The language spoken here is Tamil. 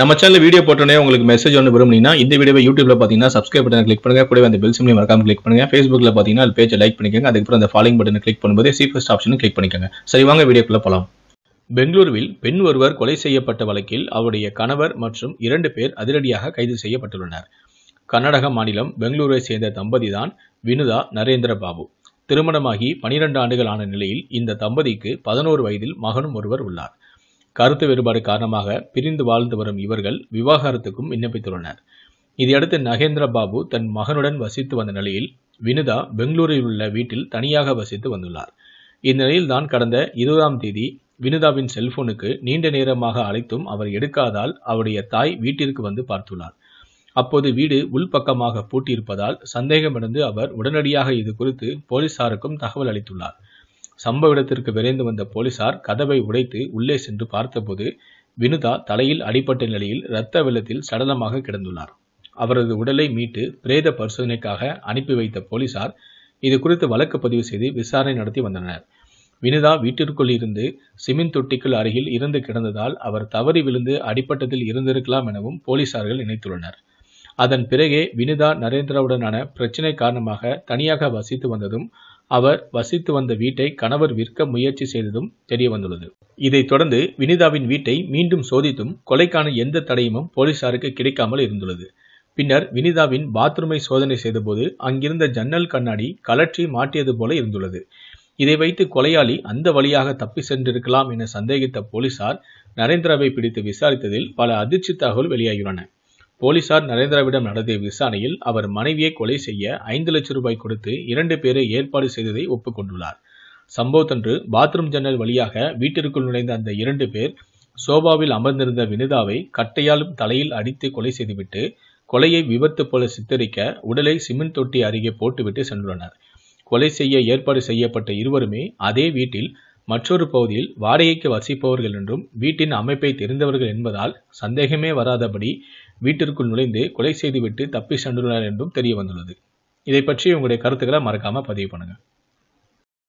நம்ம சேனல் வீடியோ போட்டோன்னே உங்களுக்கு மெசேஜ் ஒன்று விரும்புனீங்கன்னா இந்த வீடியோ யூடியூப்ல பார்த்தீங்கன்னா சப்ஸ்கிரைப் பண்ணி கிளிக் பண்ணுங்க கூட அந்த பெல் சிம்லி மறக்காம கிளிக் பண்ணுங்க ஃபேஸ்புக்கில் பார்த்தீங்கன்னா பேஜ் லைக் பண்ணிக்கோங்க அதுக்கப்புறம் அந்த ஃபாலோயிங் பட்டன் கிளிக் பண்ணும்போது ஃபஸ்ட் ஆப்ஷன் கிளிக் பண்ணிக்கோங்க சரி வாங்க வீடியோக்குள்ள போகலாம் பெங்களூருவில் பெண் ஒருவர் கொலை செய்யப்பட்ட வழக்கில் அவருடைய கணவர் மற்றும் இரண்டு பேர் அதிரடியாக கைது செய்யப்பட்டுள்ளனர் கர்நாடக மாநிலம் பெங்களூரை சேர்ந்த தம்பதி தான் வினுதா நரேந்திர பாபு திருமணமாகி பனிரெண்டு ஆண்டுகள் ஆன நிலையில் இந்த தம்பதிக்கு பதினோரு வயதில் மகனும் ஒருவர் உள்ளார் கருத்து வேறுபாடு காரணமாக பிரிந்து வாழ்ந்து வரும் இவர்கள் விவாகரத்துக்கும் விண்ணப்பித்துள்ளனர் இதையடுத்து நகேந்திர பாபு தன் மகனுடன் வசித்து வந்த நிலையில் வினுதா பெங்களூரில் உள்ள வீட்டில் தனியாக வசித்து வந்துள்ளார் இந்நிலையில் தான் கடந்த இருபதாம் தேதி வினுதாவின் செல்போனுக்கு நீண்ட நேரமாக அழைத்தும் அவர் எடுக்காதால் அவருடைய தாய் வீட்டிற்கு வந்து பார்த்துள்ளார் அப்போது வீடு உள்பக்கமாக பூட்டியிருப்பதால் சந்தேகமடைந்து அவர் உடனடியாக இது குறித்து போலீசாருக்கும் தகவல் அளித்துள்ளார் சம்பவ இடத்திற்கு விரைந்து வந்த போலீசார் கதவை உடைத்து உள்ளே சென்று பார்த்தபோது வினுதா தலையில் அடிப்பட்ட நிலையில் இரத்த வெள்ளத்தில் சடலமாக கிடந்துள்ளார் அவரது உடலை மீட்டு பிரேத பரிசோதனைக்காக அனுப்பி வைத்த போலீசார் இது குறித்து வழக்கு பதிவு செய்து விசாரணை நடத்தி வந்தனர் வினுதா வீட்டிற்குள் இருந்து சிமெண்ட் தொட்டிக்குள் அருகில் இருந்து கிடந்ததால் அவர் தவறி விழுந்து அடிப்பட்டத்தில் இருந்திருக்கலாம் எனவும் போலீசார்கள் நினைத்துள்ளனர் அதன் பிறகே வினிதா நரேந்திராவுடனான பிரச்சினை காரணமாக தனியாக வசித்து வந்ததும் அவர் வசித்து வந்த வீட்டை கணவர் விற்க முயற்சி செய்ததும் தெரிய வந்துள்ளது இதைத் தொடர்ந்து வினிதாவின் வீட்டை மீண்டும் சோதித்தும் கொலைக்கான எந்த தடையமும் போலீசாருக்கு கிடைக்காமல் இருந்துள்ளது பின்னர் வினிதாவின் பாத்ரூமை சோதனை செய்தபோது அங்கிருந்த ஜன்னல் கண்ணாடி கலற்றி மாட்டியது போல இருந்துள்ளது இதை வைத்து கொலையாளி அந்த வழியாக தப்பி சென்றிருக்கலாம் என சந்தேகித்த போலீசார் நரேந்திராவை பிடித்து விசாரித்ததில் பல அதிர்ச்சி தகவல் வெளியாகியுள்ளன போலீசார் நரேந்திராவிடம் நடத்திய விசாரணையில் அவர் மனைவியை கொலை செய்ய ஐந்து லட்சம் ரூபாய் கொடுத்து இரண்டு பேரை ஏற்பாடு செய்ததை ஒப்புக்கொண்டுள்ளார் சம்பவத்தன்று பாத்ரூம் ஜன்னல் வழியாக வீட்டிற்குள் நுழைந்த அந்த இரண்டு பேர் சோபாவில் அமர்ந்திருந்த வினிதாவை கட்டையாலும் தலையில் அடித்து கொலை செய்துவிட்டு கொலையை விபத்து போல சித்தரிக்க உடலை சிமெண்ட் தொட்டி அருகே போட்டுவிட்டு சென்றுள்ளனர் கொலை செய்ய ஏற்பாடு செய்யப்பட்ட இருவருமே அதே வீட்டில் மற்றொரு பகுதியில் வாடகைக்கு வசிப்பவர்கள் என்றும் வீட்டின் அமைப்பை தெரிந்தவர்கள் என்பதால் சந்தேகமே வராதபடி வீட்டிற்குள் நுழைந்து கொலை செய்துவிட்டு தப்பி சென்றுள்ளனர் என்றும் தெரிய வந்துள்ளது இதை பற்றி உங்களுடைய கருத்துக்களை மறக்காமல் பதிவு பண்ணுங்கள்